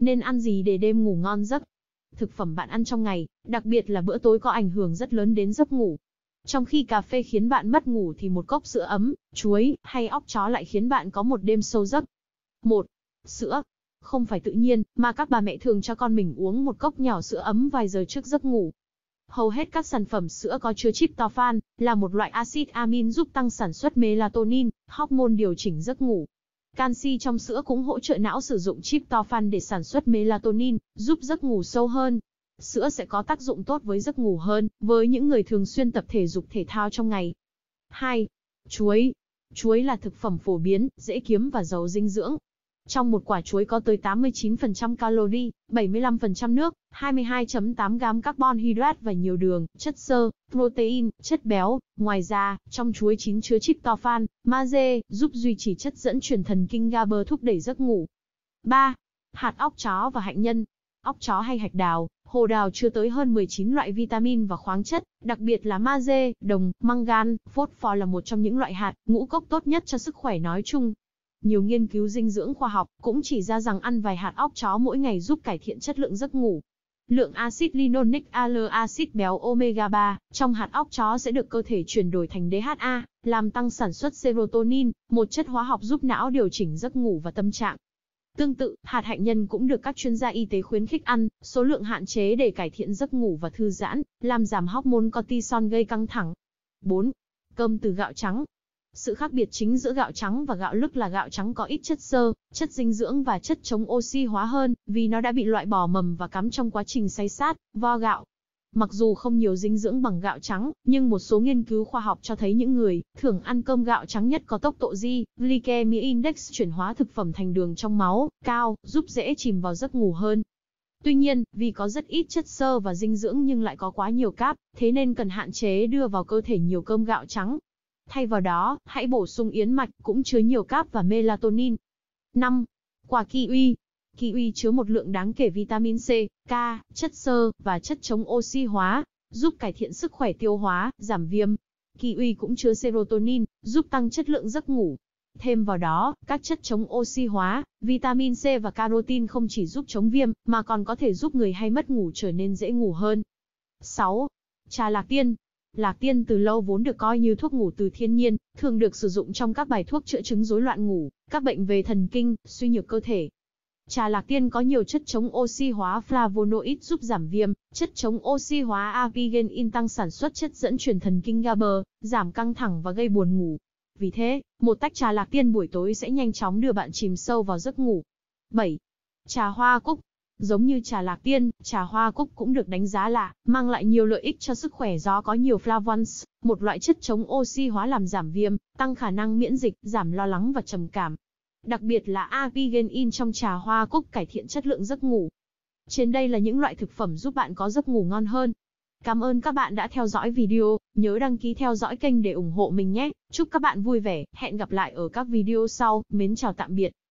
Nên ăn gì để đêm ngủ ngon giấc? Thực phẩm bạn ăn trong ngày, đặc biệt là bữa tối có ảnh hưởng rất lớn đến giấc ngủ. Trong khi cà phê khiến bạn mất ngủ thì một cốc sữa ấm, chuối hay óc chó lại khiến bạn có một đêm sâu giấc. 1. Sữa. Không phải tự nhiên, mà các bà mẹ thường cho con mình uống một cốc nhỏ sữa ấm vài giờ trước giấc ngủ. Hầu hết các sản phẩm sữa có chứa tryptophan, là một loại axit amin giúp tăng sản xuất melatonin, hormone điều chỉnh giấc ngủ. Canxi trong sữa cũng hỗ trợ não sử dụng tryptophan để sản xuất melatonin, giúp giấc ngủ sâu hơn. Sữa sẽ có tác dụng tốt với giấc ngủ hơn, với những người thường xuyên tập thể dục thể thao trong ngày. 2. Chuối. Chuối là thực phẩm phổ biến, dễ kiếm và giàu dinh dưỡng, trong một quả chuối có tới 89% calori, 75% nước, 22.8 gam carbon hydrate và nhiều đường, chất xơ, protein, chất béo. Ngoài ra, trong chuối chín chứa tryptophan, magie, giúp duy trì chất dẫn truyền thần kinh GABA thúc đẩy giấc ngủ. 3. Hạt óc chó và hạnh nhân Óc chó hay hạch đào, hồ đào chứa tới hơn 19 loại vitamin và khoáng chất, đặc biệt là magie, đồng, mangan, phốt pho là một trong những loại hạt ngũ cốc tốt nhất cho sức khỏe nói chung. Nhiều nghiên cứu dinh dưỡng khoa học cũng chỉ ra rằng ăn vài hạt óc chó mỗi ngày giúp cải thiện chất lượng giấc ngủ. Lượng axit linonic ale axit béo omega 3 trong hạt óc chó sẽ được cơ thể chuyển đổi thành DHA, làm tăng sản xuất serotonin, một chất hóa học giúp não điều chỉnh giấc ngủ và tâm trạng. Tương tự, hạt hạnh nhân cũng được các chuyên gia y tế khuyến khích ăn, số lượng hạn chế để cải thiện giấc ngủ và thư giãn, làm giảm hormone cortisol gây căng thẳng. 4. Cơm từ gạo trắng sự khác biệt chính giữa gạo trắng và gạo lứt là gạo trắng có ít chất xơ, chất dinh dưỡng và chất chống oxy hóa hơn, vì nó đã bị loại bỏ mầm và cắm trong quá trình xay sát, vo gạo. Mặc dù không nhiều dinh dưỡng bằng gạo trắng, nhưng một số nghiên cứu khoa học cho thấy những người thường ăn cơm gạo trắng nhất có tốc độ di, glycemic index chuyển hóa thực phẩm thành đường trong máu, cao, giúp dễ chìm vào giấc ngủ hơn. Tuy nhiên, vì có rất ít chất xơ và dinh dưỡng nhưng lại có quá nhiều cáp, thế nên cần hạn chế đưa vào cơ thể nhiều cơm gạo trắng, Thay vào đó, hãy bổ sung yến mạch cũng chứa nhiều cáp và melatonin. 5. Quả kiwi. Kiwi chứa một lượng đáng kể vitamin C, K, chất xơ và chất chống oxy hóa, giúp cải thiện sức khỏe tiêu hóa, giảm viêm. Kiwi cũng chứa serotonin, giúp tăng chất lượng giấc ngủ. Thêm vào đó, các chất chống oxy hóa, vitamin C và carotin không chỉ giúp chống viêm, mà còn có thể giúp người hay mất ngủ trở nên dễ ngủ hơn. 6. Trà lạc tiên Lạc tiên từ lâu vốn được coi như thuốc ngủ từ thiên nhiên, thường được sử dụng trong các bài thuốc chữa chứng rối loạn ngủ, các bệnh về thần kinh, suy nhược cơ thể. Trà lạc tiên có nhiều chất chống oxy hóa flavonoid giúp giảm viêm, chất chống oxy hóa apigenin tăng sản xuất chất dẫn truyền thần kinh GABA, giảm căng thẳng và gây buồn ngủ. Vì thế, một tách trà lạc tiên buổi tối sẽ nhanh chóng đưa bạn chìm sâu vào giấc ngủ. 7. Trà hoa cúc Giống như trà lạc tiên, trà hoa cúc cũng được đánh giá là mang lại nhiều lợi ích cho sức khỏe do có nhiều flavones, một loại chất chống oxy hóa làm giảm viêm, tăng khả năng miễn dịch, giảm lo lắng và trầm cảm. Đặc biệt là apigenin trong trà hoa cúc cải thiện chất lượng giấc ngủ. Trên đây là những loại thực phẩm giúp bạn có giấc ngủ ngon hơn. Cảm ơn các bạn đã theo dõi video, nhớ đăng ký theo dõi kênh để ủng hộ mình nhé. Chúc các bạn vui vẻ, hẹn gặp lại ở các video sau, mến chào tạm biệt.